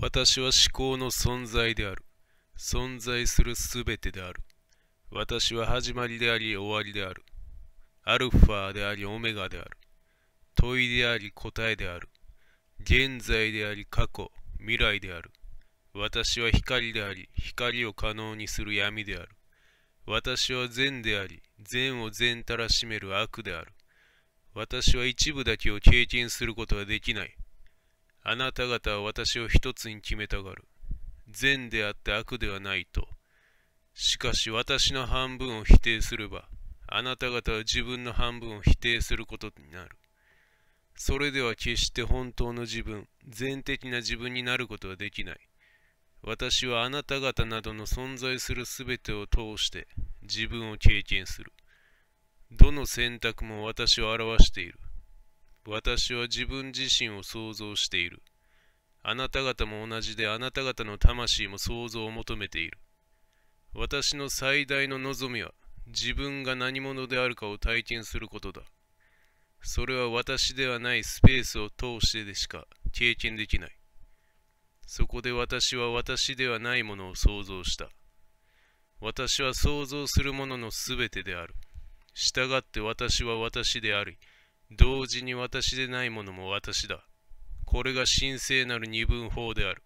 私は思考の存在である。存在するすべてである。私は始まりであり終わりである。アルファでありオメガである。問いであり答えである。現在であり過去、未来である。私は光であり、光を可能にする闇である。私は善であり、善を善たらしめる悪である。私は一部だけを経験することはできない。あなた方は私を一つに決めたがる。善であって悪ではないと。しかし私の半分を否定すれば、あなた方は自分の半分を否定することになる。それでは決して本当の自分、全的な自分になることはできない。私はあなた方などの存在するすべてを通して自分を経験する。どの選択も私を表している。私は自分自身を想像している。あなた方も同じであなた方の魂も想像を求めている。私の最大の望みは自分が何者であるかを体験することだ。それは私ではないスペースを通してでしか経験できない。そこで私は私ではないものを想像した。私は想像するもののすべてである。従って私は私であり。同時に私でないものも私だ。これが神聖なる二分法である。